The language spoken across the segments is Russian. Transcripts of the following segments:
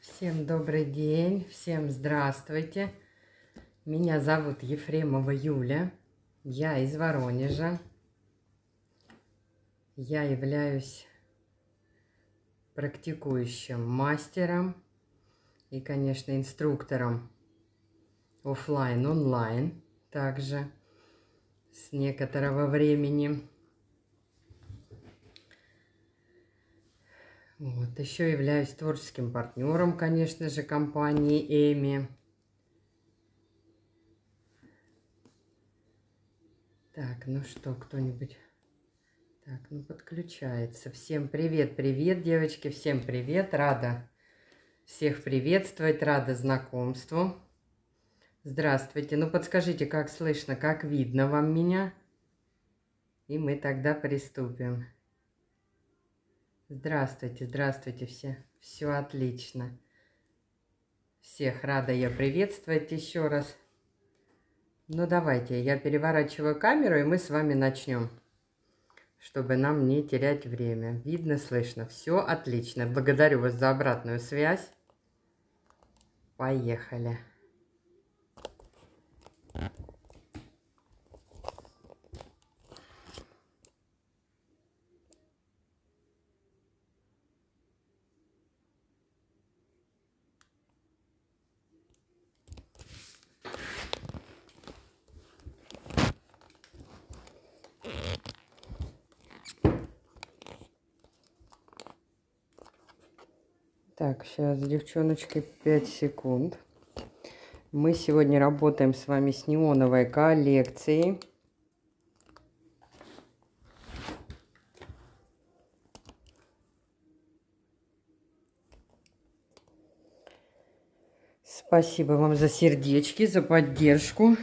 Всем добрый день, всем здравствуйте. Меня зовут Ефремова Юля, я из Воронежа. Я являюсь практикующим мастером и, конечно, инструктором офлайн, онлайн также с некоторого времени. Вот, еще являюсь творческим партнером, конечно же, компании Эми. Так, ну что, кто-нибудь... Так, ну подключается. Всем привет, привет, девочки, всем привет. Рада всех приветствовать, рада знакомству. Здравствуйте. Ну подскажите, как слышно, как видно вам меня? И мы тогда приступим. Здравствуйте, здравствуйте все. Все отлично. Всех рада я приветствовать еще раз. Ну давайте, я переворачиваю камеру, и мы с вами начнем, чтобы нам не терять время. Видно, слышно. Все отлично. Благодарю вас за обратную связь. Поехали. Так, сейчас, девчоночки, 5 секунд. Мы сегодня работаем с вами с неоновой коллекцией. Спасибо вам за сердечки, за поддержку.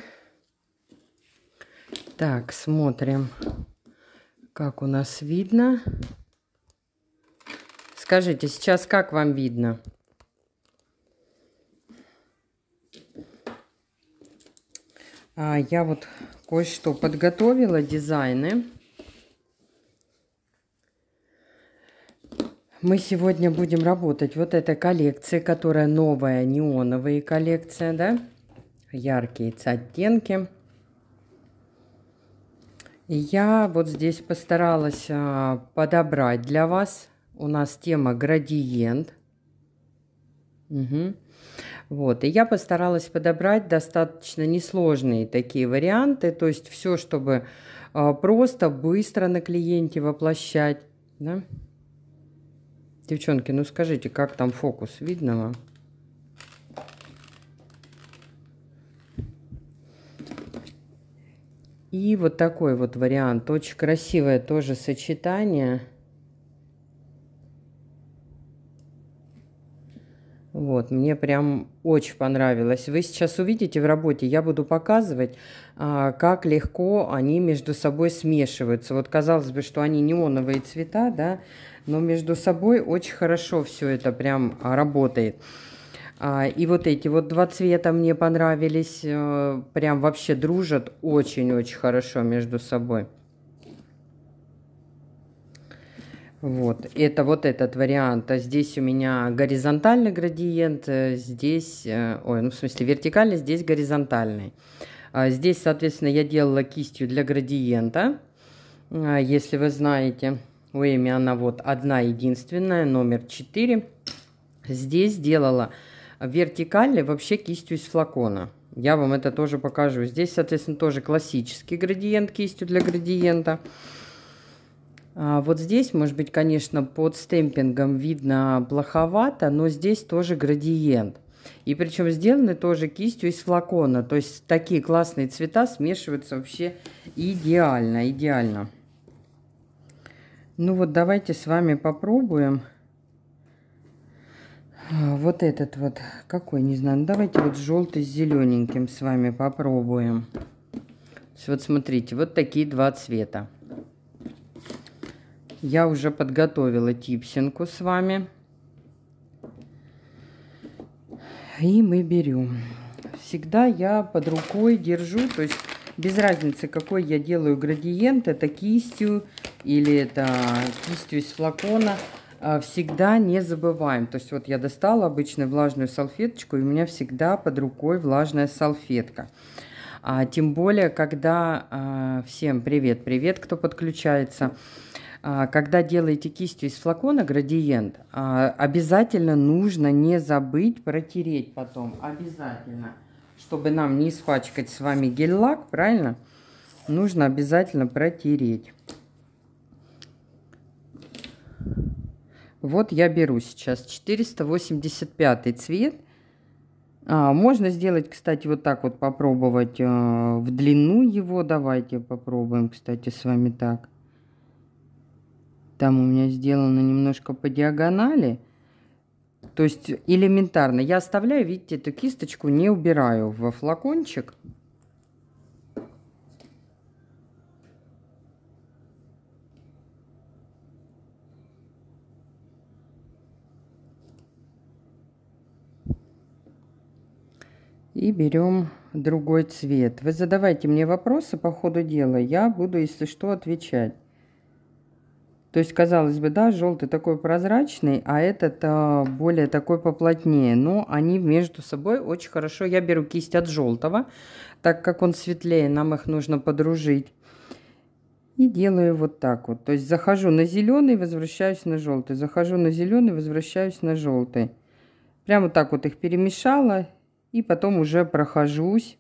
Так, смотрим, как у нас видно. Видно. Скажите, сейчас как вам видно? А, я вот кое-что подготовила, дизайны. Мы сегодня будем работать вот этой коллекцией, которая новая, неоновая коллекция, да? Яркие оттенки. И я вот здесь постаралась а, подобрать для вас у нас тема градиент. Угу. Вот, и я постаралась подобрать достаточно несложные такие варианты, то есть все, чтобы а, просто, быстро на клиенте воплощать. Да? Девчонки, ну скажите, как там фокус? Видно вам? И вот такой вот вариант. Очень красивое тоже сочетание. Вот, мне прям очень понравилось. Вы сейчас увидите в работе, я буду показывать, а, как легко они между собой смешиваются. Вот казалось бы, что они неоновые цвета, да, но между собой очень хорошо все это прям а, работает. А, и вот эти вот два цвета мне понравились, э, прям вообще дружат очень-очень хорошо между собой. Вот, это вот этот вариант. А здесь у меня горизонтальный градиент, э, здесь, э, ой, ну в смысле вертикальный, здесь горизонтальный. А здесь, соответственно, я делала кистью для градиента, а если вы знаете. У Эми она вот одна единственная, номер 4. Здесь делала вертикальный вообще кистью из флакона. Я вам это тоже покажу. Здесь, соответственно, тоже классический градиент, кистью для градиента. А, вот здесь, может быть, конечно, под стемпингом видно плоховато, но здесь тоже градиент. И причем сделаны тоже кистью из флакона. То есть такие классные цвета смешиваются вообще идеально, идеально. Ну вот давайте с вами попробуем. А, вот этот вот, какой, не знаю, ну, давайте вот желтый с зелененьким с вами попробуем. Вот смотрите, вот такие два цвета. Я уже подготовила типсинку с вами. И мы берем. Всегда я под рукой держу, то есть без разницы, какой я делаю градиент, это кистью или это кистью из флакона, а, всегда не забываем. То есть вот я достала обычную влажную салфеточку, и у меня всегда под рукой влажная салфетка. А, тем более, когда... А, всем привет, привет, кто подключается. А, когда делаете кистью из флакона градиент, а, обязательно нужно не забыть протереть потом, обязательно, чтобы нам не испачкать с вами гель-лак, правильно? Нужно обязательно протереть. Вот я беру сейчас 485 цвет. А, можно сделать, кстати, вот так вот попробовать э, в длину его. Давайте попробуем, кстати, с вами так. Там у меня сделано немножко по диагонали. То есть элементарно. Я оставляю, видите, эту кисточку не убираю во флакончик. И берем другой цвет. Вы задавайте мне вопросы по ходу дела. Я буду, если что, отвечать. То есть, казалось бы, да, желтый такой прозрачный, а этот а, более такой поплотнее. Но они между собой очень хорошо. Я беру кисть от желтого, так как он светлее, нам их нужно подружить. И делаю вот так вот. То есть захожу на зеленый, возвращаюсь на желтый. Захожу на зеленый, возвращаюсь на желтый. Прямо так вот их перемешала. И потом уже прохожусь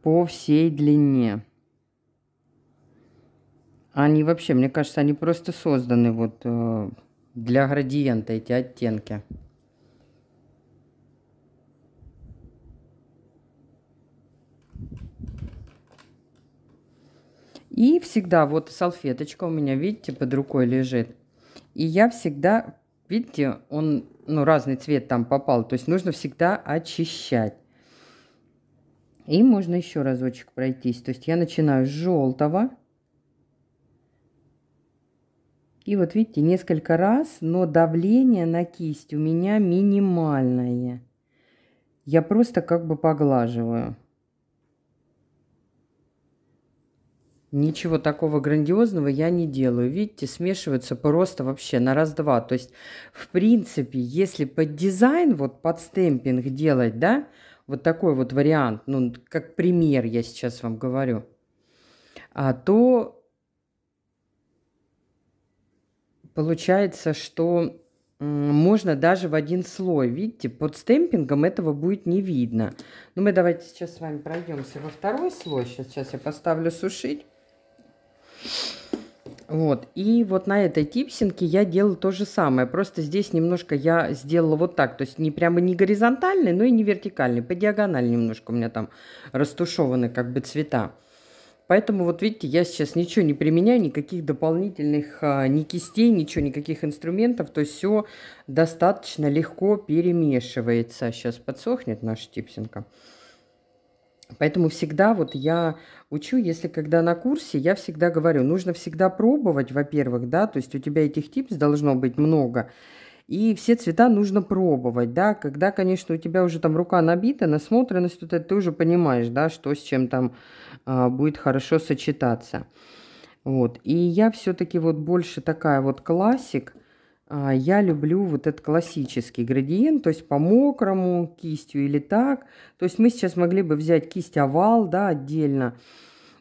по всей длине. Они вообще, мне кажется, они просто созданы вот э, для градиента, эти оттенки. И всегда вот салфеточка у меня, видите, под рукой лежит. И я всегда, видите, он, ну, разный цвет там попал. То есть нужно всегда очищать. И можно еще разочек пройтись. То есть я начинаю с желтого. И вот видите, несколько раз, но давление на кисть у меня минимальное. Я просто как бы поглаживаю. Ничего такого грандиозного я не делаю. Видите, смешиваются просто вообще на раз-два. То есть, в принципе, если под дизайн, вот под стемпинг делать, да, вот такой вот вариант, ну, как пример я сейчас вам говорю, а, то получается, что можно даже в один слой. Видите, под стемпингом этого будет не видно. Ну, мы давайте сейчас с вами пройдемся во второй слой. Сейчас, сейчас я поставлю сушить. Вот, и вот на этой типсинке я делала то же самое, просто здесь немножко я сделала вот так, то есть не прямо не горизонтальный, но и не вертикальный, по диагонали немножко у меня там растушеваны как бы цвета. Поэтому вот видите, я сейчас ничего не применяю, никаких дополнительных а, ни кистей, ничего, никаких инструментов. То есть все достаточно легко перемешивается. Сейчас подсохнет наша типсинка. Поэтому всегда вот я учу, если когда на курсе, я всегда говорю, нужно всегда пробовать, во-первых, да, то есть у тебя этих типс должно быть много и все цвета нужно пробовать, да, когда, конечно, у тебя уже там рука набита, насмотренность, вот это ты уже понимаешь, да, что с чем там а, будет хорошо сочетаться. Вот, и я все-таки вот больше такая вот классик, а, я люблю вот этот классический градиент, то есть по мокрому, кистью или так, то есть мы сейчас могли бы взять кисть овал, да, отдельно,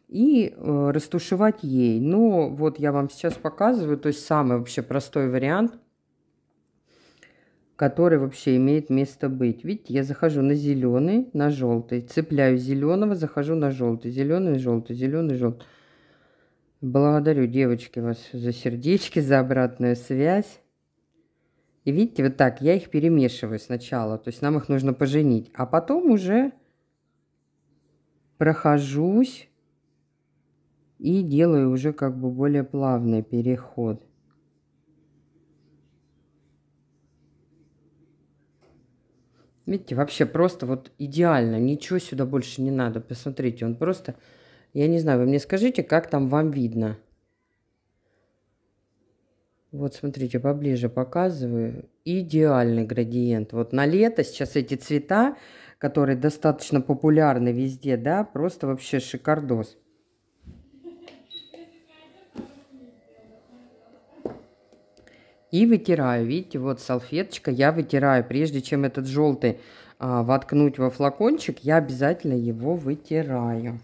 и э, растушевать ей. Но вот я вам сейчас показываю, то есть самый вообще простой вариант – который вообще имеет место быть. Видите, я захожу на зеленый, на желтый, цепляю зеленого, захожу на желтый, зеленый, желтый, зеленый, желтый. Благодарю, девочки, вас за сердечки, за обратную связь. И видите, вот так я их перемешиваю сначала, то есть нам их нужно поженить, а потом уже прохожусь и делаю уже как бы более плавный переход. Видите, вообще просто вот идеально. Ничего сюда больше не надо. Посмотрите, он просто... Я не знаю, вы мне скажите, как там вам видно. Вот, смотрите, поближе показываю. Идеальный градиент. Вот на лето сейчас эти цвета, которые достаточно популярны везде, да, просто вообще шикардос. и вытираю. Видите, вот салфеточка я вытираю. Прежде чем этот желтый а, воткнуть во флакончик, я обязательно его вытираю.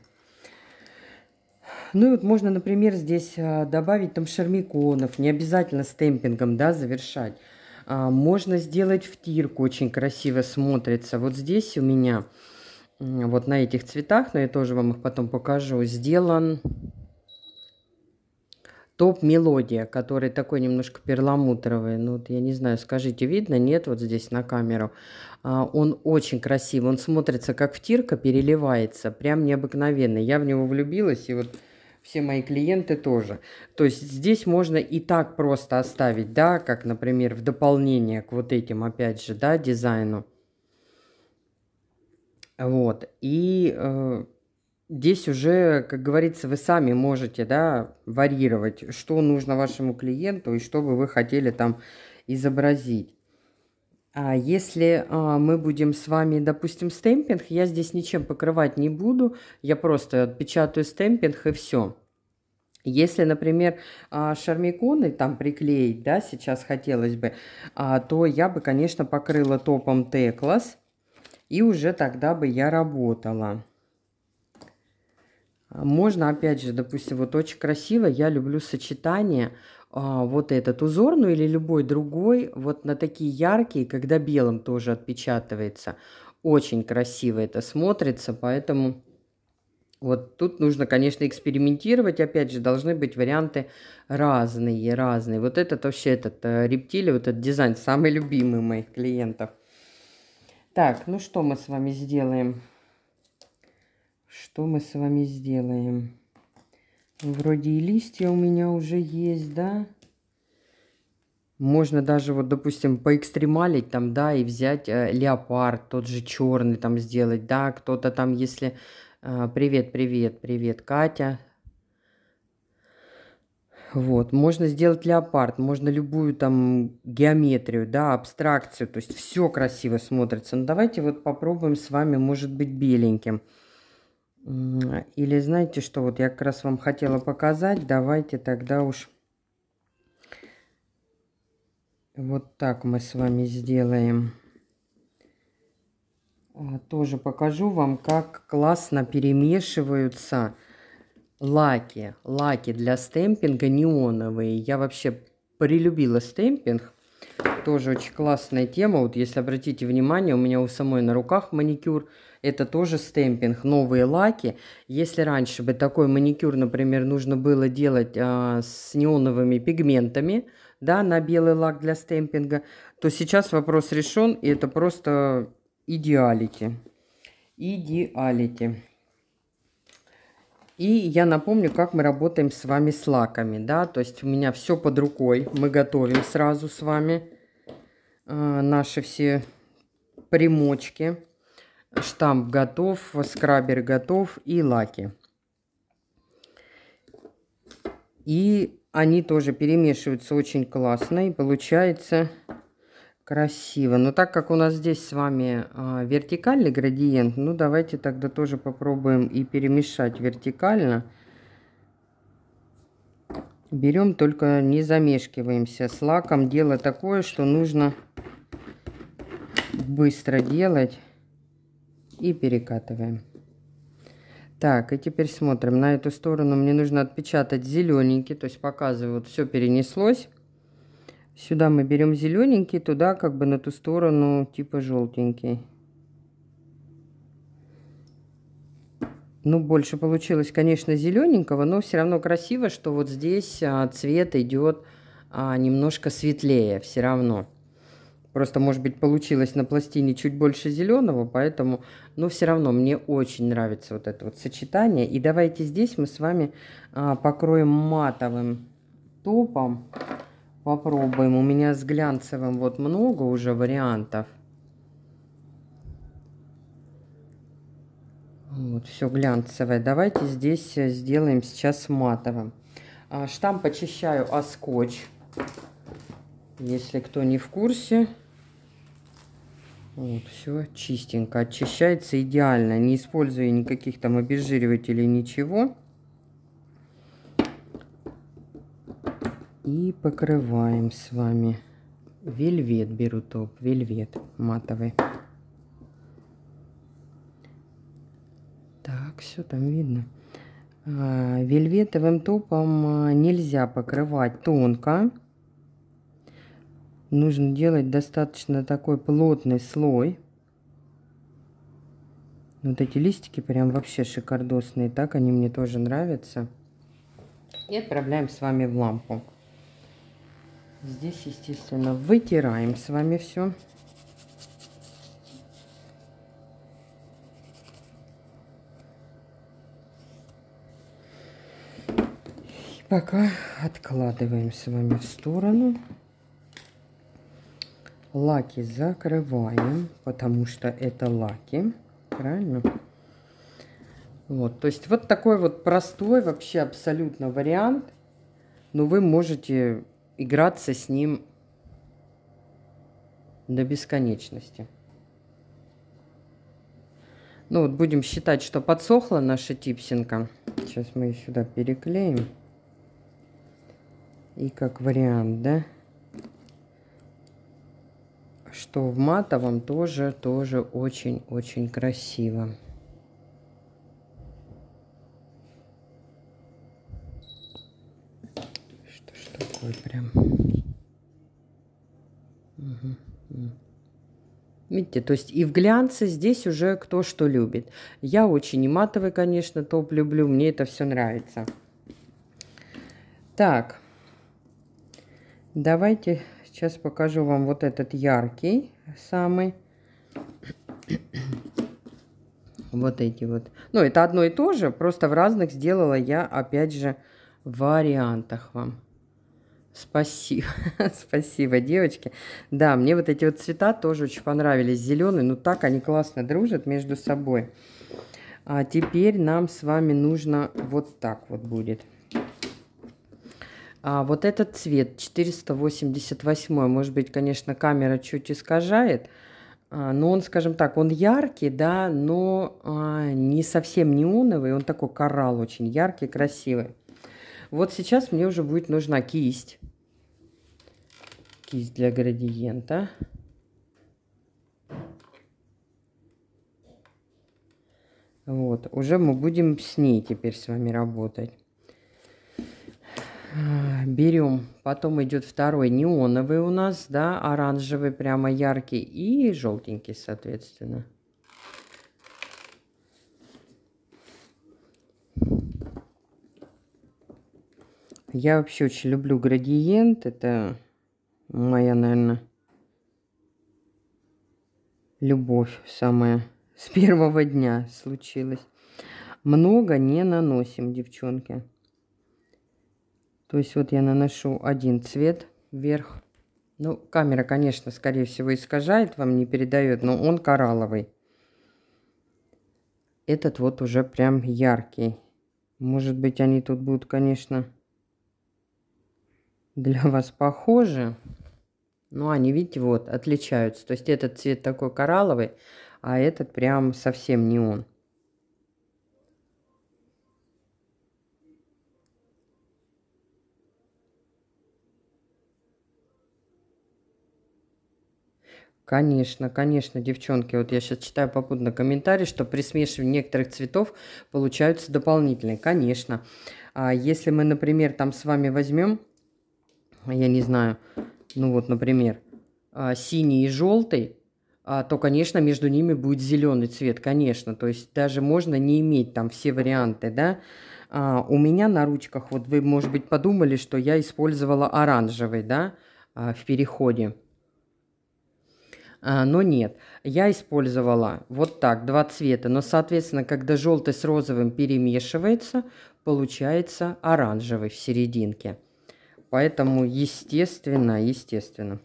Ну и вот можно, например, здесь а, добавить там шармиконов, не обязательно стемпингом, да, завершать. А, можно сделать втирку, очень красиво смотрится. Вот здесь у меня, вот на этих цветах, но я тоже вам их потом покажу, сделан топ-мелодия, которая такой немножко перламутровый. Ну, вот я не знаю, скажите, видно? Нет, вот здесь на камеру. А, он очень красивый, он смотрится как втирка, переливается, прям необыкновенно. Я в него влюбилась, и вот все мои клиенты тоже. То есть здесь можно и так просто оставить, да, как, например, в дополнение к вот этим, опять же, да, дизайну. Вот, и... Э здесь уже, как говорится, вы сами можете, да, варьировать, что нужно вашему клиенту и что бы вы хотели там изобразить. А если а, мы будем с вами, допустим, стемпинг, я здесь ничем покрывать не буду, я просто отпечатаю стемпинг и все. Если, например, а, шармиконы там приклеить, да, сейчас хотелось бы, а, то я бы, конечно, покрыла топом Т-класс и уже тогда бы я работала. А, можно, опять же, допустим, вот очень красиво, я люблю сочетание а, вот этот узор, ну или любой другой, вот на такие яркие, когда белым тоже отпечатывается. Очень красиво это смотрится, поэтому вот тут нужно, конечно, экспериментировать. Опять же, должны быть варианты разные, разные. Вот этот вообще, этот э, рептилий, вот этот дизайн самый любимый моих клиентов. Так, ну что мы с вами сделаем? что мы с вами сделаем. Вроде и листья у меня уже есть, да? Можно даже, вот, допустим, поэкстремалить там, да, и взять э, леопард, тот же черный там сделать, да, кто-то там, если... Э, привет, привет, привет, Катя, вот, можно сделать леопард, можно любую там геометрию, да, абстракцию, то есть все красиво смотрится. Но ну, давайте вот попробуем с вами, может быть, беленьким. Или знаете что, вот я как раз вам хотела показать, давайте тогда уж вот так мы с вами сделаем. А, тоже покажу вам, как классно перемешиваются лаки. Лаки для стемпинга неоновые. Я вообще прилюбила стемпинг тоже очень классная тема. Вот если обратите внимание, у меня у самой на руках маникюр. Это тоже стемпинг, новые лаки. Если раньше бы такой маникюр, например, нужно было делать а, с неоновыми пигментами, да, на белый лак для стемпинга, то сейчас вопрос решен, и это просто идеалити. Идеалити. И я напомню, как мы работаем с вами с лаками, да, то есть у меня все под рукой, мы готовим сразу с вами. Э, наши все примочки. Штамп готов, скрабер готов и лаки. И они тоже перемешиваются очень классно и получается красиво. Но так как у нас здесь с вами а, вертикальный градиент, ну давайте тогда тоже попробуем и перемешать вертикально. Берем, только не замешкиваемся. С лаком дело такое, что нужно быстро делать. И перекатываем. Так, и теперь смотрим. На эту сторону мне нужно отпечатать зелененький. То есть показывают, вот все перенеслось. Сюда мы берем зелененький, туда как бы на ту сторону типа желтенький. ну, больше получилось, конечно, зелененького, но все равно красиво, что вот здесь а, цвет идет а, немножко светлее все равно. Просто, может быть, получилось на пластине чуть больше зеленого, поэтому, но все равно мне очень нравится вот это вот сочетание. И давайте здесь мы с вами а, покроем матовым топом. Попробуем. У меня с глянцевым вот много уже вариантов. Вот все глянцевое. Давайте здесь э, сделаем сейчас матовым. А, штамп очищаю а скотч. Если кто не в курсе. Вот, все чистенько. Очищается идеально. Не используя никаких там обезжиривателей, ничего. И покрываем с вами. Вельвет беру топ. Вельвет матовый. все там видно. А, вельветовым топом а, нельзя покрывать тонко. Нужно делать достаточно такой плотный слой. Вот эти листики прям вообще шикардосные. Так они мне тоже нравятся. И отправляем с вами в лампу. Здесь, естественно, вытираем с вами все. Пока откладываем с вами в сторону. Лаки закрываем, потому что это лаки. Правильно? Вот, то есть вот такой вот простой вообще абсолютно вариант. Но вы можете играться с ним до бесконечности. Ну вот будем считать, что подсохла наша типсинка. Сейчас мы ее сюда переклеим. И как вариант, да? Что в матовом тоже, тоже очень-очень красиво. Что ж такое прям... Угу. Видите, то есть и в глянце здесь уже кто что любит. Я очень и матовый, конечно, топ люблю, мне это все нравится. Так. Давайте сейчас покажу вам вот этот яркий самый. Вот эти вот. Ну, это одно и то же, просто в разных сделала я, опять же, вариантах вам. Спасибо, спасибо, девочки. Да, мне вот эти вот цвета тоже очень понравились. Зеленый, ну так они классно дружат между собой. А теперь нам с вами нужно вот так вот будет. А вот этот цвет 488, может быть, конечно, камера чуть искажает, а, но он, скажем так, он яркий, да, но а, не совсем неоновый, он такой коралл очень яркий, красивый. Вот сейчас мне уже будет нужна кисть. Кисть для градиента. Вот, уже мы будем с ней теперь с вами работать. А, берем. Потом идет второй неоновый у нас, да, оранжевый прямо яркий и желтенький, соответственно. Я вообще очень люблю градиент. Это моя, наверное, любовь самая с первого дня случилась. Много не наносим, девчонки. То есть вот я наношу один цвет вверх. Ну, камера, конечно, скорее всего, искажает, вам не передает, но он коралловый. Этот вот уже прям яркий. Может быть, они тут будут, конечно, для вас похожи. Но они, видите, вот, отличаются. То есть этот цвет такой коралловый, а этот прям совсем не он. Конечно, конечно, девчонки. Вот я сейчас читаю попутно комментарий, что при смешивании некоторых цветов получаются дополнительные. Конечно. А если мы, например, там с вами возьмем, я не знаю, ну вот, например, а, синий и желтый, а, то, конечно, между ними будет зеленый цвет, конечно. То есть даже можно не иметь там все варианты, да. А у меня на ручках, вот вы, может быть, подумали, что я использовала оранжевый, да, а, в переходе. А, но нет. Я использовала вот так, два цвета, но, соответственно, когда желтый с розовым перемешивается, получается оранжевый в серединке. Поэтому, естественно, естественно.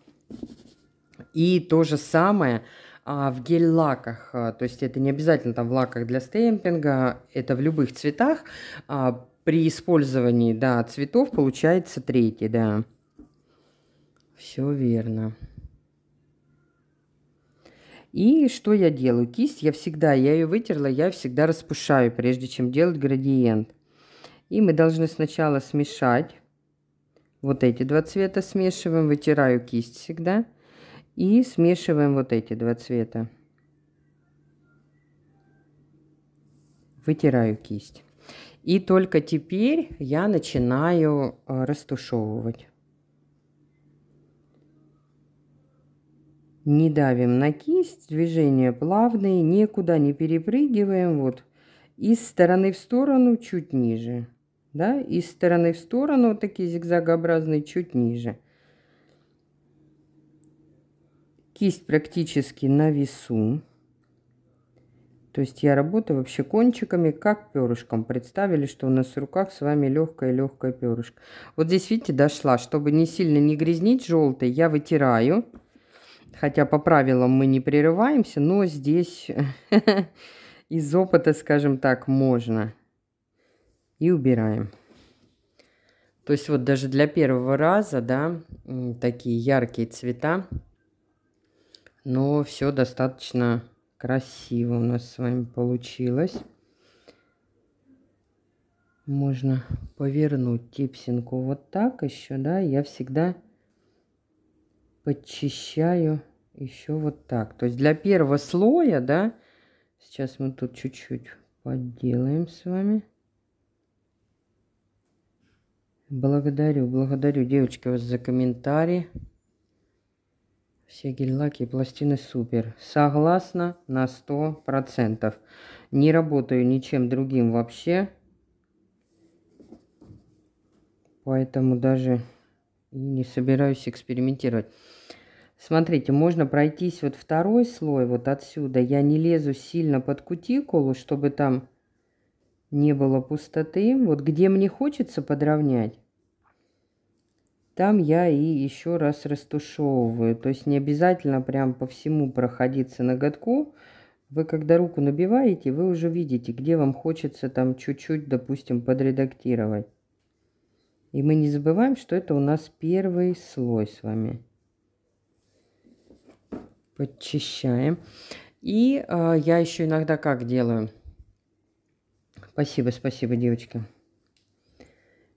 И то же самое а, в гель-лаках. А, то есть это не обязательно там в лаках для стемпинга, это в любых цветах. А, при использовании да, цветов получается третий, да. Все верно. И что я делаю? Кисть я всегда, я ее вытерла, я всегда распушаю, прежде чем делать градиент. И мы должны сначала смешать. Вот эти два цвета смешиваем, вытираю кисть всегда. И смешиваем вот эти два цвета. Вытираю кисть. И только теперь я начинаю э, растушевывать. Не давим на кисть, движение плавное, никуда не перепрыгиваем. Вот из стороны в сторону чуть ниже. Да, из стороны в сторону вот такие зигзагообразные чуть ниже. Кисть практически на весу. То есть я работаю вообще кончиками, как перышком. Представили, что у нас в руках с вами легкая-легкая перышко. Вот здесь, видите, дошла. Чтобы не сильно не грязнить желтой, я вытираю. Хотя по правилам мы не прерываемся, но здесь из опыта, скажем так, можно. И убираем. То есть вот даже для первого раза, да, такие яркие цвета. Но все достаточно красиво у нас с вами получилось. Можно повернуть типсинку вот так еще, да. Я всегда подчищаю еще вот так. То есть для первого слоя, да, сейчас мы тут чуть-чуть подделаем с вами. Благодарю, благодарю, девочки, вас за комментарии. Все гель-лаки и пластины супер. Согласна на 100%. Не работаю ничем другим вообще. Поэтому даже не собираюсь экспериментировать. Смотрите, можно пройтись вот второй слой вот отсюда. Я не лезу сильно под кутикулу, чтобы там не было пустоты. Вот где мне хочется подровнять, там я и еще раз растушевываю. То есть не обязательно прям по всему проходиться ноготку. Вы когда руку набиваете, вы уже видите, где вам хочется там чуть-чуть, допустим, подредактировать. И мы не забываем, что это у нас первый слой с вами подчищаем. И э, я еще иногда как делаю. Спасибо, спасибо, девочки.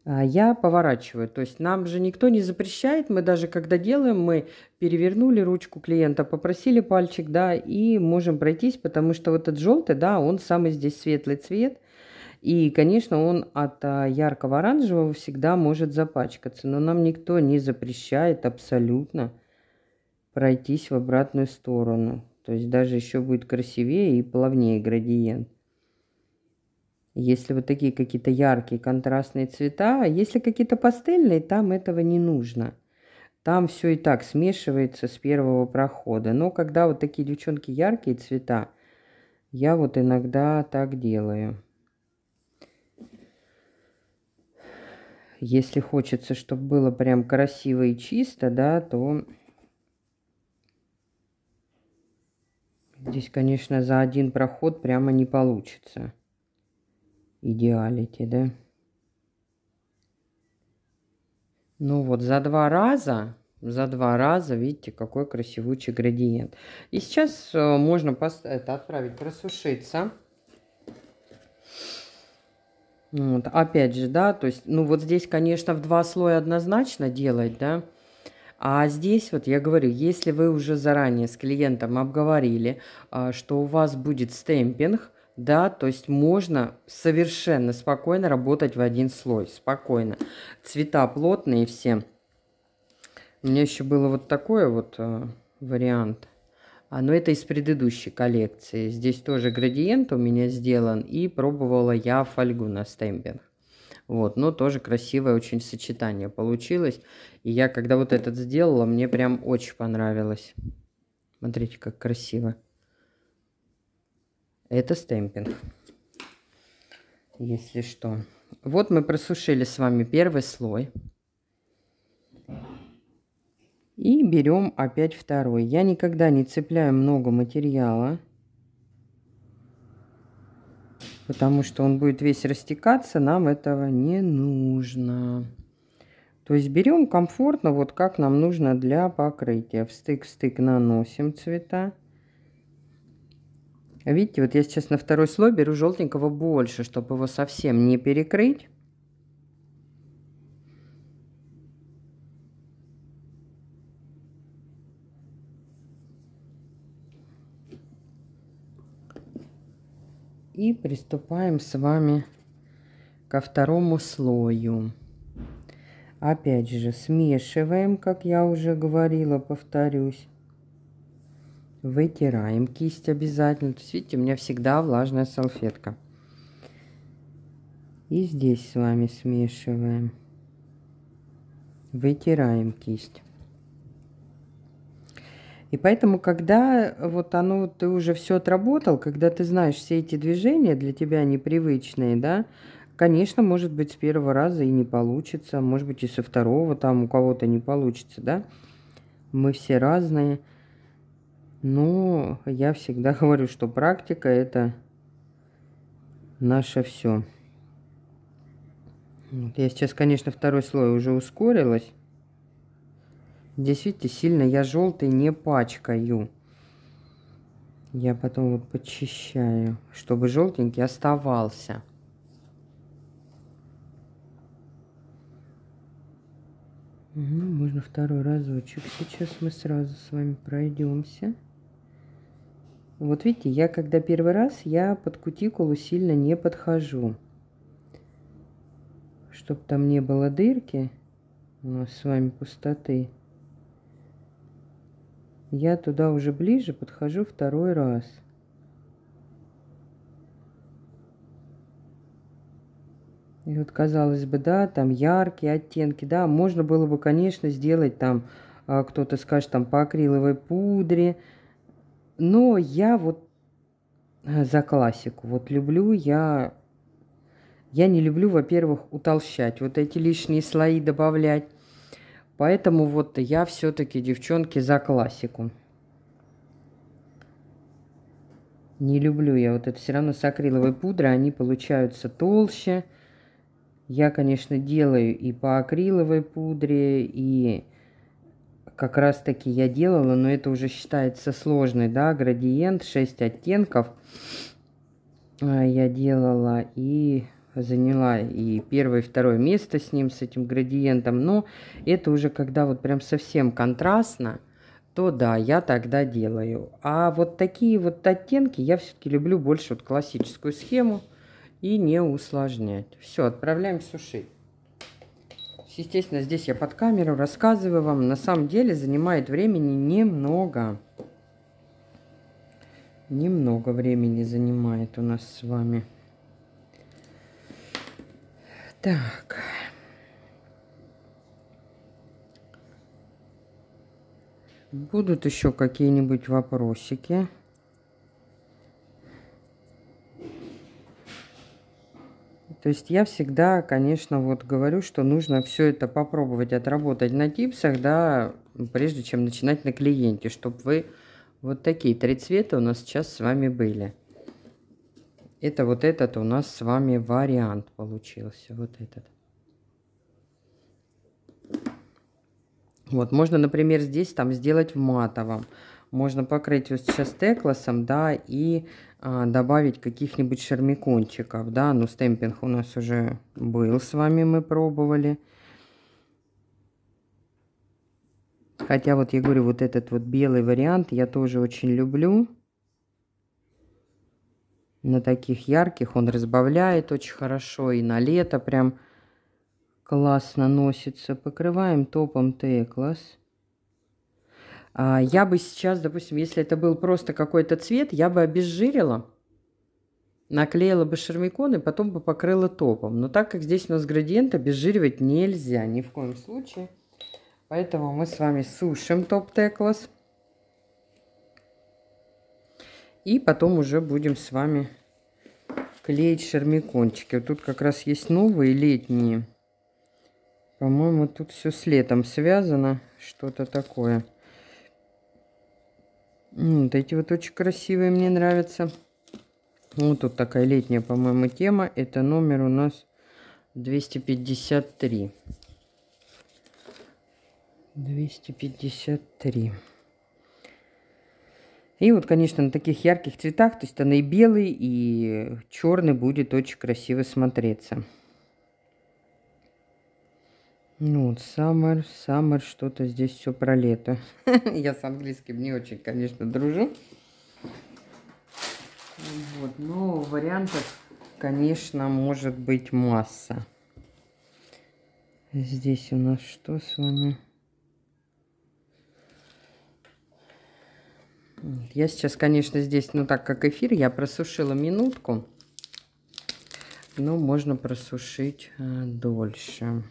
А, я поворачиваю, то есть нам же никто не запрещает, мы даже когда делаем, мы перевернули ручку клиента, попросили пальчик, да, и можем пройтись, потому что вот этот желтый, да, он самый здесь светлый цвет, и, конечно, он от а, яркого оранжевого всегда может запачкаться, но нам никто не запрещает абсолютно пройтись в обратную сторону. То есть даже еще будет красивее и плавнее градиент. Если вот такие какие-то яркие контрастные цвета, а если какие-то пастельные, там этого не нужно. Там все и так смешивается с первого прохода. Но когда вот такие девчонки яркие цвета, я вот иногда так делаю. Если хочется, чтобы было прям красиво и чисто, да, то Здесь, конечно, за один проход прямо не получится. Идеалити, да? Ну вот, за два раза, за два раза, видите, какой красивучий градиент. И сейчас э, можно это отправить просушиться. Вот, опять же, да, то есть, ну вот здесь, конечно, в два слоя однозначно делать, да, а здесь вот я говорю, если вы уже заранее с клиентом обговорили, а, что у вас будет стемпинг, да, то есть можно совершенно спокойно работать в один слой, спокойно. Цвета плотные все. У меня еще было вот такое вот э, вариант. А, но это из предыдущей коллекции. Здесь тоже градиент у меня сделан. И пробовала я фольгу на стемпинг. Вот, но тоже красивое очень сочетание получилось. И я, когда вот этот сделала, мне прям очень понравилось. Смотрите, как красиво. Это стемпинг, если что. Вот мы просушили с вами первый слой. И берем опять второй. Я никогда не цепляю много материала потому что он будет весь растекаться, нам этого не нужно. То есть берем комфортно, вот как нам нужно для покрытия. В стык-стык наносим цвета. Видите, вот я сейчас на второй слой беру желтенького больше, чтобы его совсем не перекрыть. И приступаем с вами ко второму слою. Опять же, смешиваем, как я уже говорила, повторюсь. Вытираем кисть обязательно. То есть, видите, у меня всегда влажная салфетка. И здесь с вами смешиваем. Вытираем кисть. И поэтому, когда э, вот оно, ты уже все отработал, когда ты знаешь все эти движения, для тебя непривычные, да, конечно, может быть, с первого раза и не получится, может быть, и со второго там у кого-то не получится, да. Мы все разные. Но я всегда говорю, что практика – это наше все. Вот я сейчас, конечно, второй слой уже ускорилась. Здесь, видите, сильно я желтый не пачкаю. Я потом вот подчищаю, чтобы желтенький оставался. Ну, можно второй разочек. Сейчас мы сразу с вами пройдемся. Вот видите, я когда первый раз, я под кутикулу сильно не подхожу. чтобы там не было дырки у нас с вами пустоты. Я туда уже ближе подхожу второй раз. И вот, казалось бы, да, там яркие оттенки, да, можно было бы, конечно, сделать там, а, кто-то скажет, там по акриловой пудре, но я вот а, за классику, вот люблю я, я не люблю, во-первых, утолщать, вот эти лишние слои добавлять, Поэтому вот я все-таки, девчонки, за классику. Не люблю я вот это все равно с акриловой пудрой, они получаются толще. Я, конечно, делаю и по акриловой пудре, и как раз таки я делала, но это уже считается сложный, да, градиент, 6 оттенков а, я делала, и заняла и первое, и второе место с ним, с этим градиентом. Но это уже когда вот прям совсем контрастно, то да, я тогда делаю. А вот такие вот оттенки я все-таки люблю больше вот классическую схему и не усложнять. Все, отправляем сушить. Естественно, здесь я под камеру рассказываю вам. На самом деле занимает времени немного. Немного времени занимает у нас с вами. Так. Будут еще какие-нибудь вопросики? То есть я всегда, конечно, вот говорю, что нужно все это попробовать отработать на типсах, да, прежде чем начинать на клиенте, чтобы вы вот такие три цвета у нас сейчас с вами были. Это вот этот у нас с вами вариант получился. Вот этот. Вот, можно, например, здесь там сделать в матовом. Можно покрыть вот сейчас теклосом, да, и а, добавить каких-нибудь шармикончиков, да. Ну, стемпинг у нас уже был с вами, мы пробовали. Хотя вот я говорю, вот этот вот белый вариант я тоже очень люблю на таких ярких. Он разбавляет очень хорошо и на лето прям классно носится. Покрываем топом Т-класс. А я бы сейчас, допустим, если это был просто какой-то цвет, я бы обезжирила, наклеила бы шармикон и потом бы покрыла топом. Но так как здесь у нас градиент, обезжиривать нельзя ни в коем случае. Поэтому мы с вами сушим топ Теклас. И потом уже будем с вами клеить шармикончики. Вот тут как раз есть новые летние. По-моему, тут все с летом связано. Что-то такое. Вот эти вот очень красивые мне нравятся. Вот тут такая летняя, по-моему, тема. Это номер у нас 253. 253. И вот, конечно, на таких ярких цветах, то есть она и белый, и черный будет очень красиво смотреться. Ну вот, summer, summer, что-то здесь все про лето. Я с английским не очень, конечно, дружу. Вот, но вариантов, конечно, может быть масса. Здесь у нас что с вами? Я сейчас, конечно, здесь, ну так как эфир, я просушила минутку. Но можно просушить э, дольше.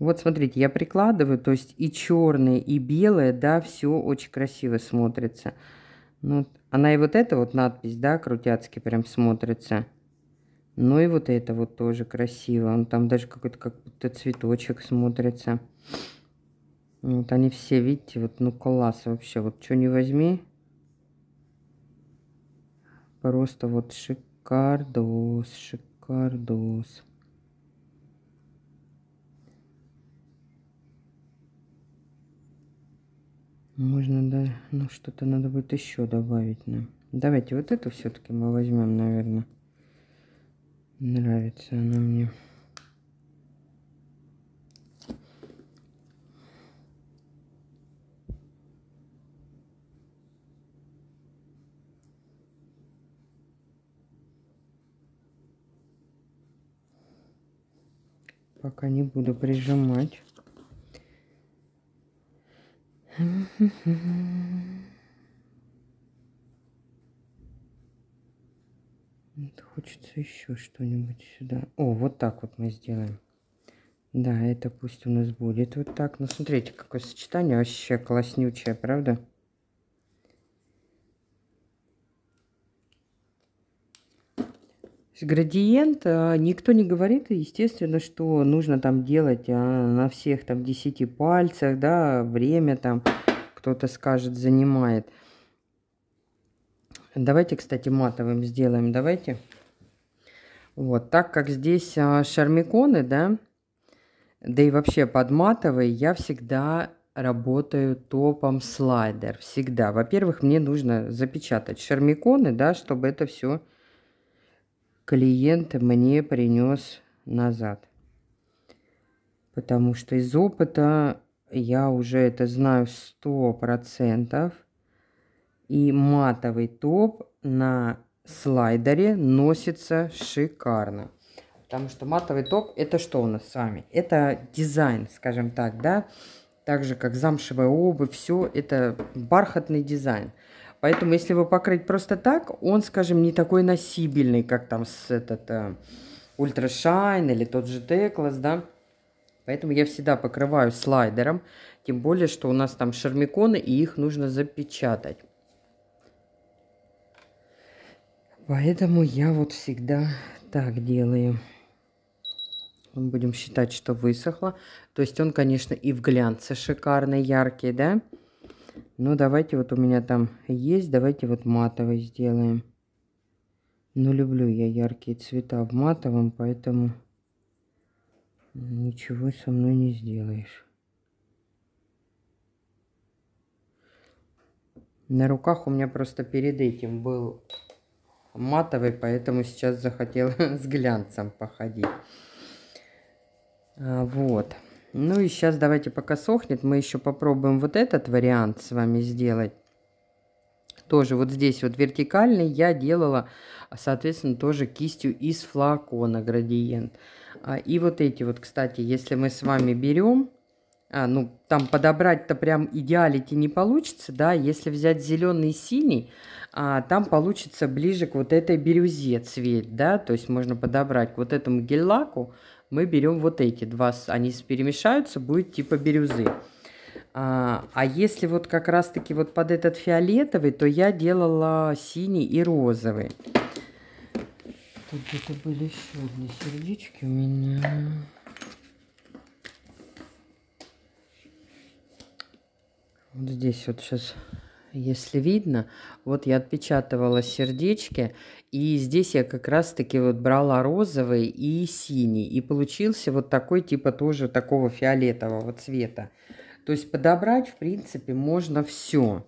Вот смотрите, я прикладываю, то есть и черное, и белое, да, все очень красиво смотрится. Ну, она и вот эта вот надпись, да, крутяцки прям смотрится. Ну и вот это вот тоже красиво. Он там даже какой-то как будто цветочек смотрится. Вот они все, видите, вот ну класс вообще. Вот что не возьми. Просто вот шикардос, шикардос. Можно, да, ну что-то надо будет еще добавить нам. Давайте вот эту все-таки мы возьмем, наверное. Нравится она мне. Пока не буду прижимать. Вот хочется еще что-нибудь сюда. О, вот так вот мы сделаем. Да, это пусть у нас будет вот так. Ну, смотрите, какое сочетание вообще класснючее, правда? градиент, а, никто не говорит, естественно, что нужно там делать а, на всех там 10 пальцах, да, время там, кто-то скажет, занимает. Давайте, кстати, матовым сделаем, давайте. Вот, так как здесь а, шармиконы, да, да и вообще под матовый, я всегда работаю топом слайдер, всегда. Во-первых, мне нужно запечатать шармиконы, да, чтобы это все клиент мне принес назад. Потому что из опыта я уже это знаю сто процентов. И матовый топ на слайдере носится шикарно. Потому что матовый топ это что у нас с вами? Это дизайн, скажем так, да? Так же, как замшевая обувь, все это бархатный дизайн. Поэтому, если его покрыть просто так, он, скажем, не такой носибельный, как там с этот э, Ultra или тот же Теклас, да. Поэтому я всегда покрываю слайдером, тем более, что у нас там шармиконы, и их нужно запечатать. Поэтому я вот всегда так делаю. Мы будем считать, что высохло. То есть он, конечно, и в глянце шикарный, яркий, да? Да. Ну, давайте вот у меня там есть, давайте вот матовый сделаем. Ну, люблю я яркие цвета в матовом, поэтому ничего со мной не сделаешь. На руках у меня просто перед этим был матовый, поэтому сейчас захотела с глянцем походить. А, вот. Ну и сейчас давайте пока сохнет, мы еще попробуем вот этот вариант с вами сделать. Тоже вот здесь вот вертикальный я делала, соответственно, тоже кистью из флакона градиент. А И вот эти вот, кстати, если мы с вами берем, а, ну, там подобрать-то прям идеалити не получится, да, если взять зеленый и синий, а, там получится ближе к вот этой бирюзе цвет, да, то есть можно подобрать к вот этому гель-лаку, мы берем вот эти два, они перемешаются, будет типа бирюзы. А, а если вот как раз-таки вот под этот фиолетовый, то я делала синий и розовый. Тут где-то были еще одни сердечки у меня. Вот здесь вот сейчас если видно, вот я отпечатывала сердечки, и здесь я как раз-таки вот брала розовый и синий, и получился вот такой типа тоже такого фиолетового цвета. То есть подобрать, в принципе, можно все.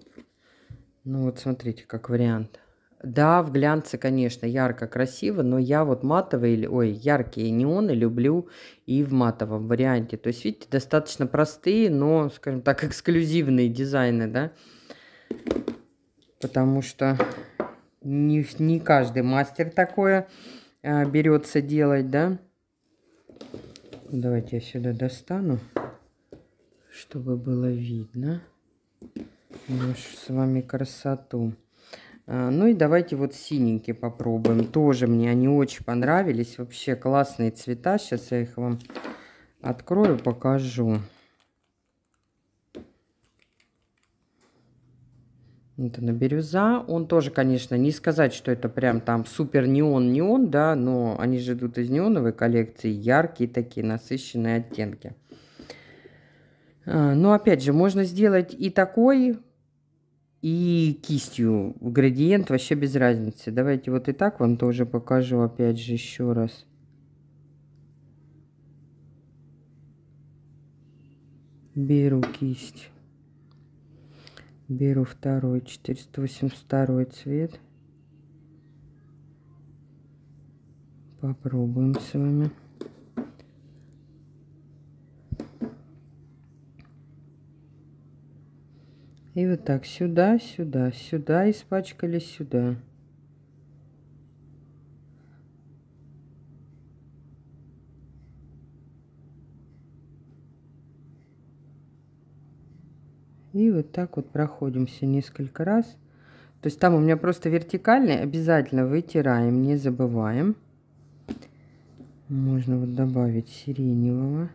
Ну вот смотрите, как вариант. Да, в глянце, конечно, ярко, красиво, но я вот матовые, ой, яркие неоны люблю и в матовом варианте. То есть, видите, достаточно простые, но, скажем так, эксклюзивные дизайны, да потому что не, не каждый мастер такое а, берется делать, да. Давайте я сюда достану, чтобы было видно нашу с вами красоту. А, ну и давайте вот синенькие попробуем. Тоже мне они очень понравились. Вообще классные цвета. Сейчас я их вам открою, покажу. Это на бирюза. Он тоже, конечно, не сказать, что это прям там супер неон-неон, да, но они же идут из неоновой коллекции, яркие такие, насыщенные оттенки. А, но ну, опять же, можно сделать и такой, и кистью. Градиент вообще без разницы. Давайте вот и так вам тоже покажу, опять же, еще раз. Беру кисть беру второй 482 цвет попробуем с вами и вот так сюда сюда сюда испачкали сюда И вот так вот проходимся несколько раз. То есть там у меня просто вертикальный, обязательно вытираем, не забываем. Можно вот добавить сиреневого.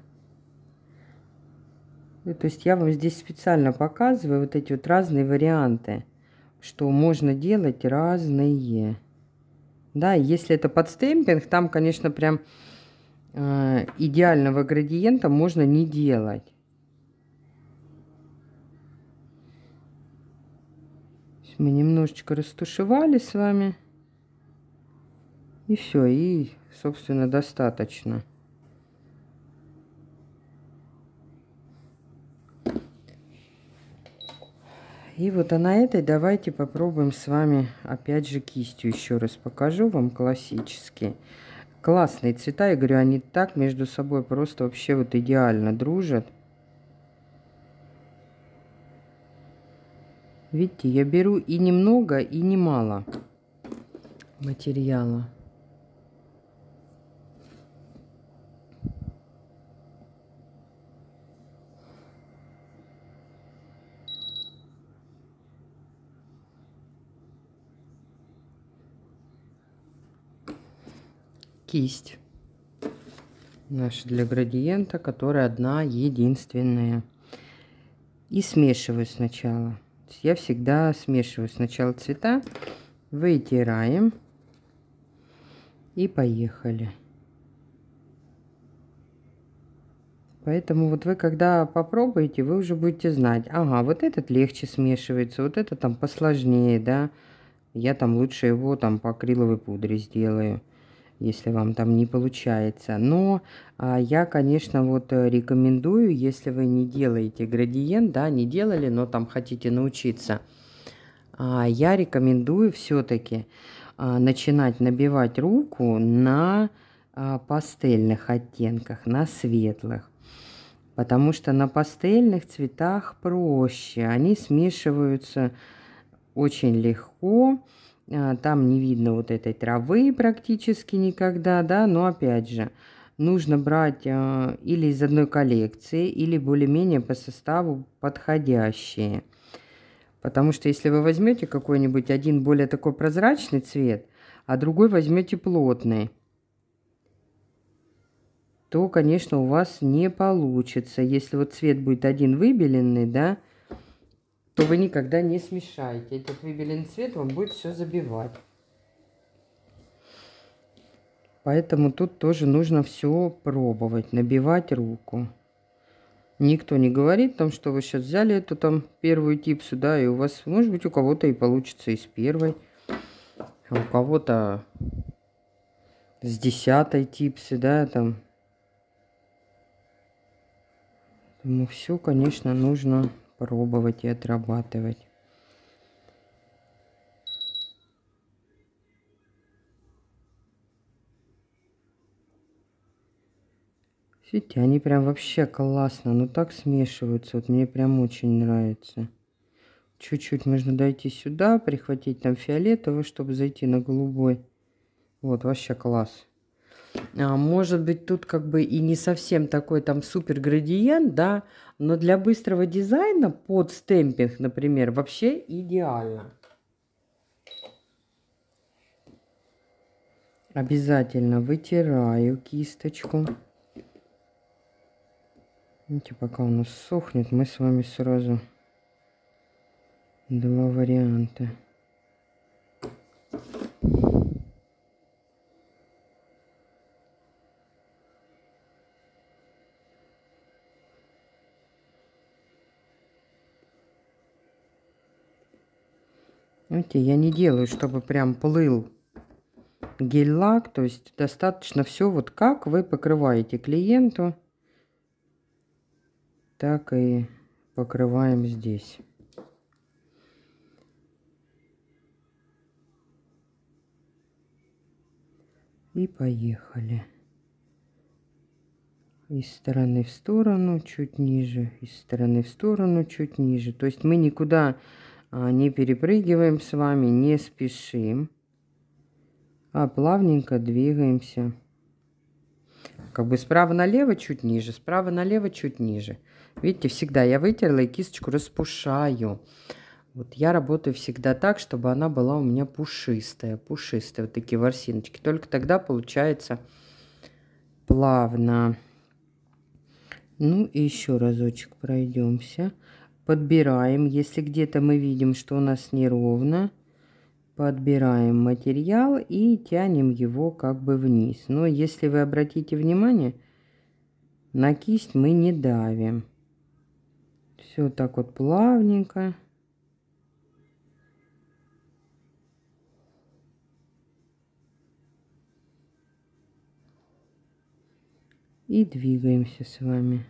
И, ну, то есть я вам здесь специально показываю вот эти вот разные варианты, что можно делать разные. Да, если это под стемпинг, там, конечно, прям э, идеального градиента можно не делать. Мы немножечко растушевали с вами. И все, и, собственно, достаточно. И вот а на этой давайте попробуем с вами опять же кистью еще раз покажу вам классические. Классные цвета, я говорю, они так между собой просто вообще вот идеально дружат. Видите, я беру и немного, и немало материала. кисть наша для градиента, которая одна единственная. И смешиваю сначала есть я всегда смешиваю сначала цвета, вытираем и поехали. Поэтому вот вы когда попробуете, вы уже будете знать, ага, вот этот легче смешивается, вот это там посложнее, да, я там лучше его там по акриловой пудре сделаю если вам там не получается. Но а, я, конечно, вот э, рекомендую, если вы не делаете градиент, да, не делали, но там хотите научиться, а, я рекомендую все-таки а, начинать набивать руку на а, пастельных оттенках, на светлых. Потому что на пастельных цветах проще, они смешиваются очень легко. А, там не видно вот этой травы практически никогда, да, но опять же, нужно брать а, или из одной коллекции, или более-менее по составу подходящие. Потому что если вы возьмете какой-нибудь один более такой прозрачный цвет, а другой возьмете плотный, то, конечно, у вас не получится. Если вот цвет будет один выбеленный, да, то вы никогда не смешаете. Этот выбелен цвет вам будет все забивать. Поэтому тут тоже нужно все пробовать, набивать руку. Никто не говорит там, что вы сейчас взяли эту там первую тип сюда, и у вас, может быть, у кого-то и получится из первой, а у кого-то с десятой тип сюда там. Ну все, конечно, нужно пробовать и отрабатывать. Видите, они прям вообще классно, ну так смешиваются, вот мне прям очень нравится. Чуть-чуть нужно дойти сюда, прихватить там фиолетовый, чтобы зайти на голубой. Вот, вообще класс. А, может быть, тут как бы и не совсем такой там супер градиент, да, но для быстрого дизайна под стемпинг, например, вообще идеально. Обязательно вытираю кисточку. Видите, пока у нас сохнет, мы с вами сразу два варианта. Видите, я не делаю, чтобы прям плыл гель-лак. То есть достаточно все вот как вы покрываете клиенту, так и покрываем здесь. И поехали. Из стороны в сторону, чуть ниже, из стороны в сторону, чуть ниже. То есть мы никуда а, не перепрыгиваем с вами, не спешим, а плавненько двигаемся. Как бы справа налево чуть ниже, справа налево чуть ниже. Видите, всегда я вытерла и кисточку распушаю. Вот я работаю всегда так, чтобы она была у меня пушистая, пушистая, вот такие ворсиночки. Только тогда получается плавно. Ну и еще разочек пройдемся подбираем, если где-то мы видим, что у нас неровно, подбираем материал и тянем его как бы вниз. Но если вы обратите внимание, на кисть мы не давим. Все так вот плавненько. И двигаемся с вами.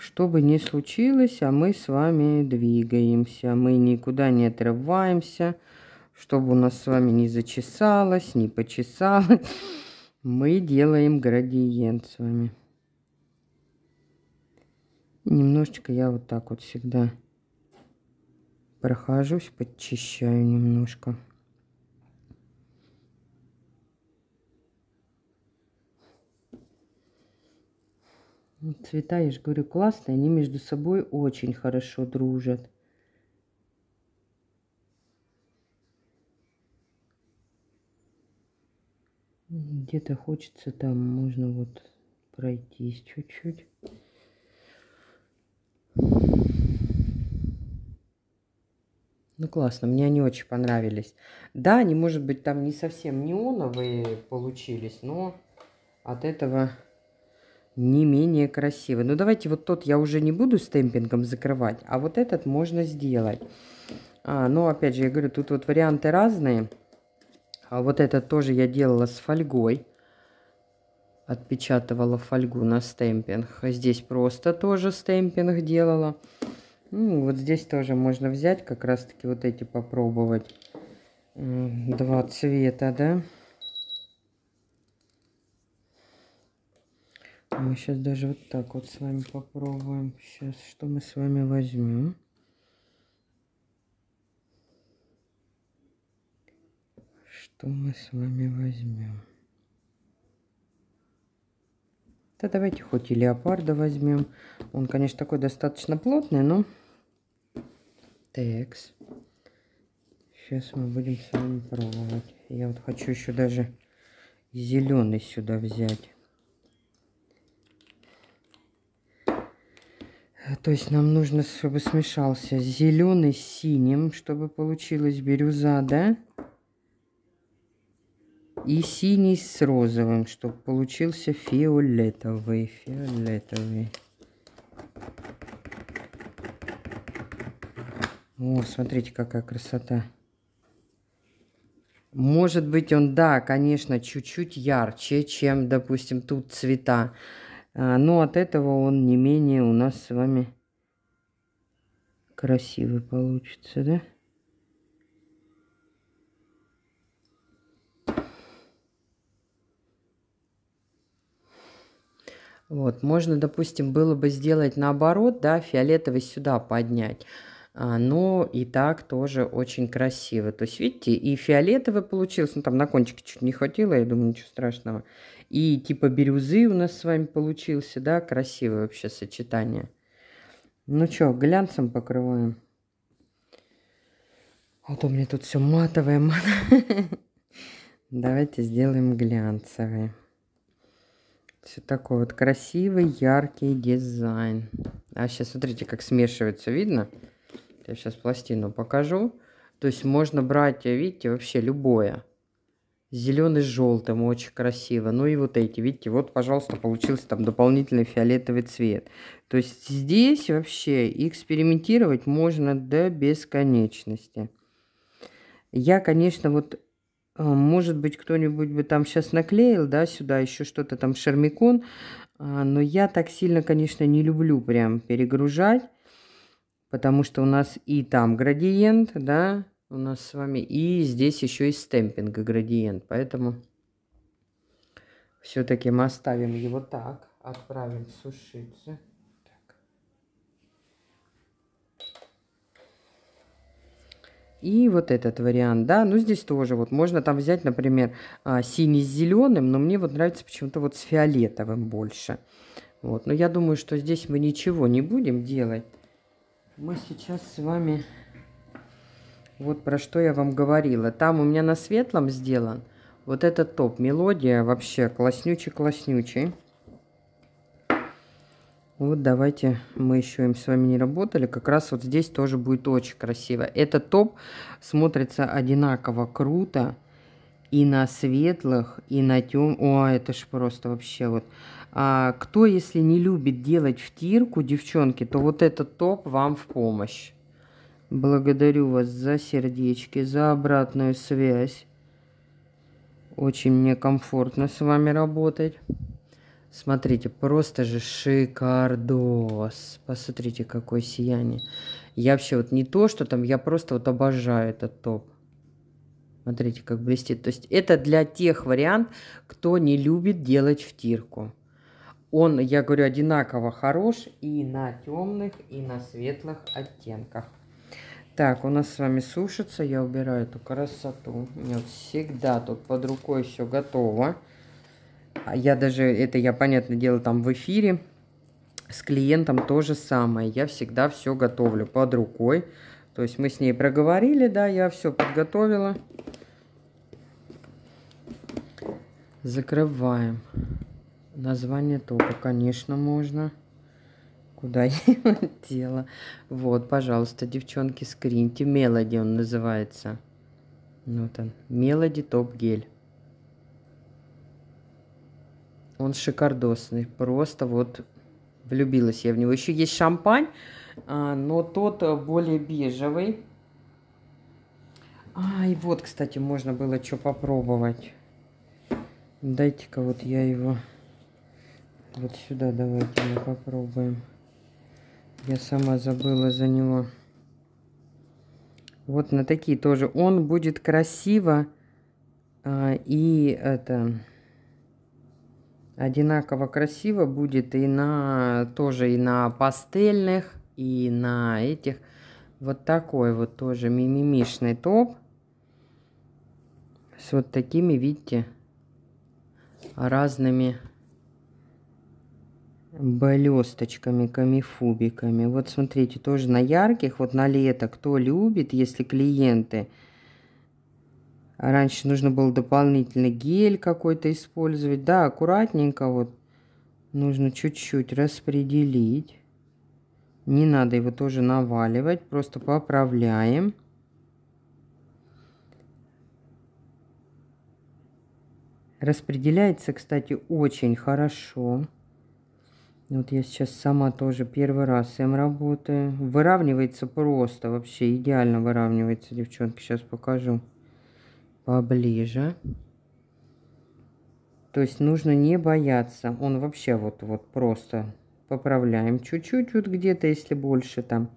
Что бы ни случилось, а мы с вами двигаемся, мы никуда не отрываемся, чтобы у нас с вами не зачесалось, не почесалось. Мы делаем градиент с вами. Немножечко я вот так вот всегда прохожусь, подчищаю немножко. Цвета, я же говорю, классные. Они между собой очень хорошо дружат. Где-то хочется там, можно вот пройтись чуть-чуть. Ну классно, мне они очень понравились. Да, они, может быть, там не совсем неоновые получились, но от этого не менее красивый. Но ну, давайте вот тот я уже не буду стемпингом закрывать, а вот этот можно сделать. А, но ну, опять же, я говорю, тут вот варианты разные. А вот этот тоже я делала с фольгой. Отпечатывала фольгу на стемпинг. Здесь просто тоже стемпинг делала. Ну, вот здесь тоже можно взять как раз-таки вот эти попробовать. Два цвета, да. Мы сейчас даже вот так вот с вами попробуем. Сейчас что мы с вами возьмем? Что мы с вами возьмем? Да давайте хоть и леопарда возьмем. Он, конечно, такой достаточно плотный, но... Текс. Сейчас мы будем с вами пробовать. Я вот хочу еще даже зеленый сюда взять. Э, то есть нам нужно, чтобы смешался зеленый с синим, чтобы получилась бирюза, да? И синий с розовым, чтобы получился фиолетовый. Фиолетовый. О, смотрите, какая красота. Может быть, он, да, конечно, чуть-чуть ярче, чем, допустим, тут цвета. А, но от этого он не менее у нас с вами красивый получится, да? Вот, можно, допустим, было бы сделать наоборот, да, фиолетовый сюда поднять. А, но и так тоже очень красиво. То есть, видите, и фиолетовый получился, ну, там на кончике чуть не хватило, я думаю, ничего страшного и типа бирюзы у нас с вами получился, да, красивое вообще сочетание. Ну что, глянцем покрываем. А у меня тут все матовое, Давайте сделаем глянцевые. Все такой вот красивый, яркий дизайн. А сейчас смотрите, как смешивается, видно? Я сейчас пластину покажу. То есть можно брать, э, видите, вообще любое. Зеленый с желтым, очень красиво. Ну и вот эти, видите, вот, пожалуйста, получился там дополнительный фиолетовый цвет. То есть здесь вообще экспериментировать можно до бесконечности. Я, конечно, вот, э, может быть, кто-нибудь бы там сейчас наклеил, да, сюда еще что-то там, шармикон. А, но я так сильно, конечно, не люблю прям перегружать, потому что у нас и там градиент, да, у нас с вами. И здесь еще и стемпинг, градиент. Поэтому все-таки мы оставим его так. Отправим сушиться. Так. И вот этот вариант, да, ну здесь тоже вот можно там взять, например, а, синий с зеленым, но мне вот нравится почему-то вот с фиолетовым больше. Вот, но я думаю, что здесь мы ничего не будем делать. Мы сейчас с вами вот про что я вам говорила. Там у меня на светлом сделан. Вот этот топ. Мелодия вообще класснючий-класснючий. Вот давайте мы еще им с вами не работали. Как раз вот здесь тоже будет очень красиво. Этот топ смотрится одинаково круто. И на светлых, и на тем... О, это ж просто вообще вот... А, кто, если не любит делать втирку, девчонки, то вот этот топ вам в помощь. Благодарю вас за сердечки, за обратную связь. Очень мне комфортно с вами работать. Смотрите, просто же шикардос. Посмотрите, какое сияние. Я вообще вот не то, что там, я просто вот обожаю этот топ. Смотрите, как блестит. То есть это для тех вариант, кто не любит делать втирку. Он, я говорю, одинаково хорош и на темных, и на светлых оттенках. Так, у нас с вами сушится. Я убираю эту красоту. У меня всегда тут под рукой все готово. А Я даже, это я, понятное дело, там в эфире. С клиентом то же самое. Я всегда все готовлю под рукой. То есть мы с ней проговорили, да, я все подготовила. Закрываем. Название топа, конечно, можно куда я его дело. Вот, пожалуйста, девчонки, скриньте. Мелоди он называется. Вот ну, он. Мелоди топ-гель. Он шикардосный. Просто вот влюбилась я в него. Еще есть шампань, а, но тот более бежевый. А, и вот, кстати, можно было что попробовать. Дайте-ка вот я его вот сюда давайте мы попробуем. Я сама забыла за него. Вот на такие тоже. Он будет красиво а, и это одинаково красиво будет и на тоже и на пастельных, и на этих. Вот такой вот тоже мимимишный топ. С вот такими, видите, разными блесточками, камифубиками. Вот смотрите, тоже на ярких, вот на лето, кто любит, если клиенты. А раньше нужно было дополнительно гель какой-то использовать. Да, аккуратненько вот нужно чуть-чуть распределить. Не надо его тоже наваливать, просто поправляем. Распределяется, кстати, очень хорошо. Хорошо. Вот я сейчас сама тоже первый раз им работаю. Выравнивается просто, вообще идеально выравнивается, девчонки. Сейчас покажу поближе. То есть нужно не бояться. Он вообще вот-вот просто поправляем чуть-чуть, вот где-то, если больше там.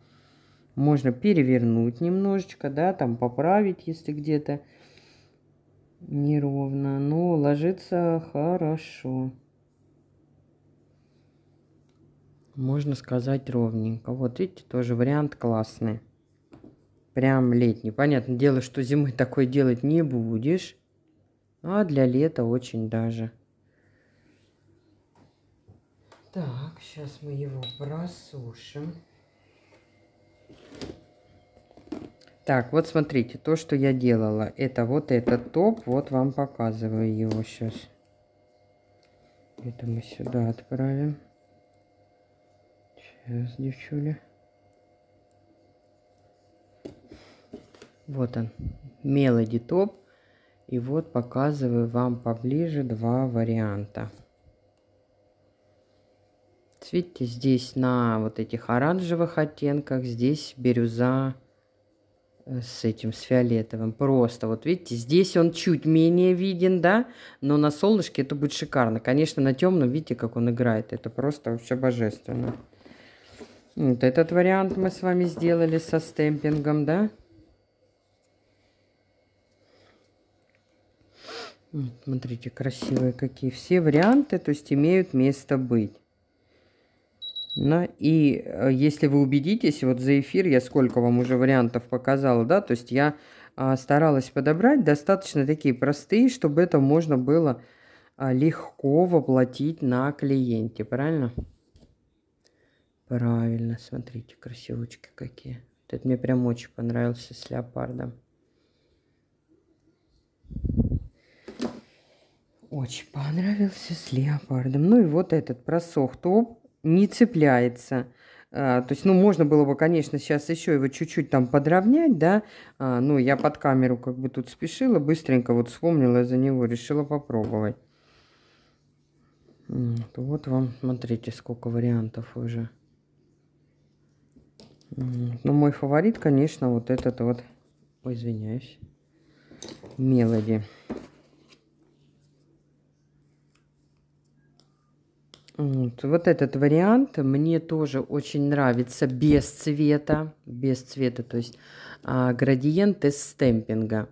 Можно перевернуть немножечко, да, там поправить, если где-то неровно. Но ложится хорошо. можно сказать, ровненько. Вот видите, тоже вариант классный. Прям летний. Понятное дело, что зимой такой делать не будешь. А для лета очень даже. Так, сейчас мы его просушим. Так, вот смотрите, то, что я делала, это вот этот топ, вот вам показываю его сейчас. Это мы сюда отправим. Сейчас, девчуля. Вот он, Melody Top. И вот показываю вам поближе два варианта. Видите, здесь на вот этих оранжевых оттенках, здесь бирюза э, с этим, с фиолетовым. Просто вот видите, здесь он чуть менее виден, да, но на солнышке это будет шикарно. Конечно, на темном, видите, как он играет, это просто вообще божественно. Вот этот вариант мы с вами сделали со стемпингом, да? смотрите, красивые какие. Все варианты, то есть, имеют место быть. Да? Ну и э, если вы убедитесь, вот за эфир я сколько вам уже вариантов показала, да, то есть я а, старалась подобрать достаточно такие простые, чтобы это можно было а, легко воплотить на клиенте, правильно? Правильно, смотрите, красивочки какие. Этот мне прям очень понравился с леопардом. Очень понравился с леопардом. Ну и вот этот просох топ не цепляется. А, то есть, ну, можно было бы, конечно, сейчас еще его чуть-чуть там подровнять, да. А, ну, я под камеру как бы тут спешила, быстренько вот вспомнила за него, решила попробовать. Вот, вот вам, смотрите, сколько вариантов уже. Но ну, мой фаворит, конечно, вот этот вот, ой, извиняюсь, Мелоди. Вот, вот этот вариант мне тоже очень нравится без цвета, без цвета, то есть а, градиент из стемпинга.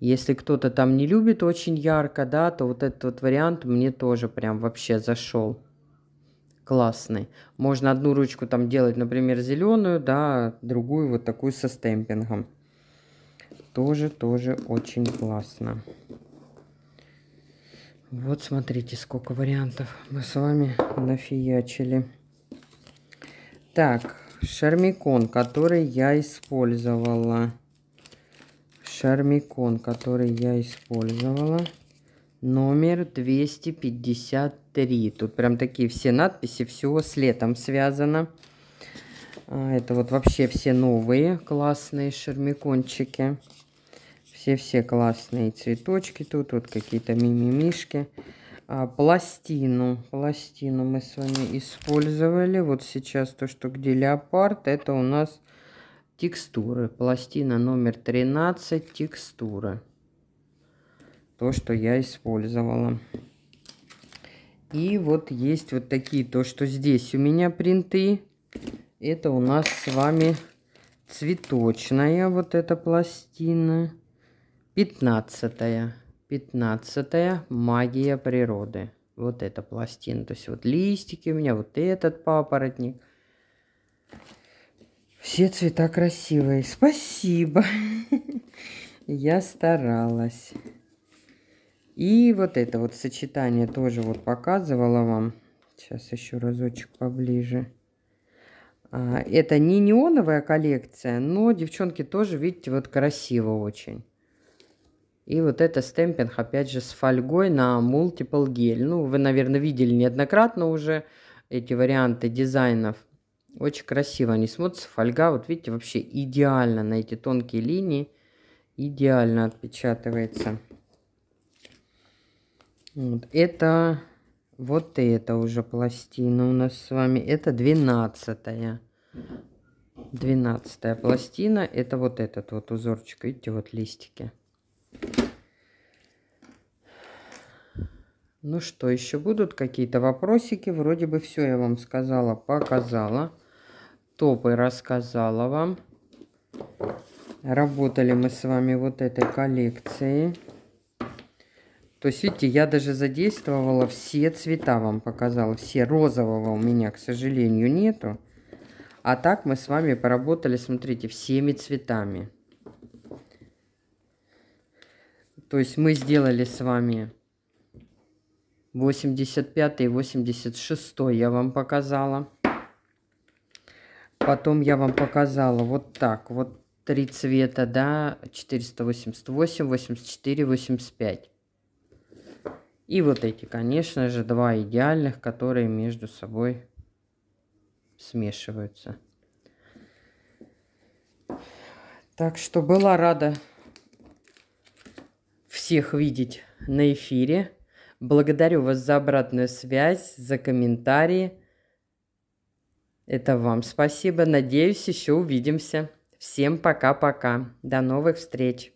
Если кто-то там не любит очень ярко, да, то вот этот вот вариант мне тоже прям вообще зашел классный. Можно одну ручку там делать, например, зеленую, да, другую вот такую со стемпингом. Тоже, тоже очень классно. Вот смотрите, сколько вариантов мы с вами нафиячили. Так, шармикон, который я использовала. Шармикон, который я использовала номер 253. Тут прям такие все надписи, все с летом связано. А, это вот вообще все новые классные шермикончики. Все-все классные цветочки тут, вот какие-то мимимишки. А, пластину, пластину мы с вами использовали. Вот сейчас то, что где леопард, это у нас текстуры. Пластина номер 13, текстура то, что я использовала. И вот есть вот такие, то, что здесь у меня принты. Это у нас с вами цветочная вот эта пластина. пятнадцатая, пятнадцатая магия природы. Вот эта пластина. То есть вот листики у меня, вот этот папоротник. Все цвета красивые. Спасибо. Я старалась. И вот это вот сочетание тоже вот показывала вам. Сейчас еще разочек поближе. А, это не неоновая коллекция, но девчонки тоже, видите, вот красиво очень. И вот это стемпинг, опять же, с фольгой на Multiple гель. Ну, вы, наверное, видели неоднократно уже эти варианты дизайнов. Очень красиво они смотрятся. Фольга, вот видите, вообще идеально на эти тонкие линии. Идеально отпечатывается. Вот. Это вот это уже пластина у нас с вами. Это двенадцатая. Двенадцатая пластина. Это вот этот вот узорчик. Видите, вот листики. Ну что, еще будут какие-то вопросики? Вроде бы все я вам сказала, показала. Топы рассказала вам. Работали мы с вами вот этой коллекцией. То есть, видите, я даже задействовала все цвета, вам показала. Все розового у меня, к сожалению, нету. А так мы с вами поработали, смотрите, всеми цветами. То есть мы сделали с вами 85 и 86, я вам показала. Потом я вам показала вот так, вот три цвета, да, 488, 84, 85. И вот эти, конечно же, два идеальных, которые между собой смешиваются. Так что была рада всех видеть на эфире. Благодарю вас за обратную связь, за комментарии. Это вам спасибо. Надеюсь, еще увидимся. Всем пока-пока. До новых встреч.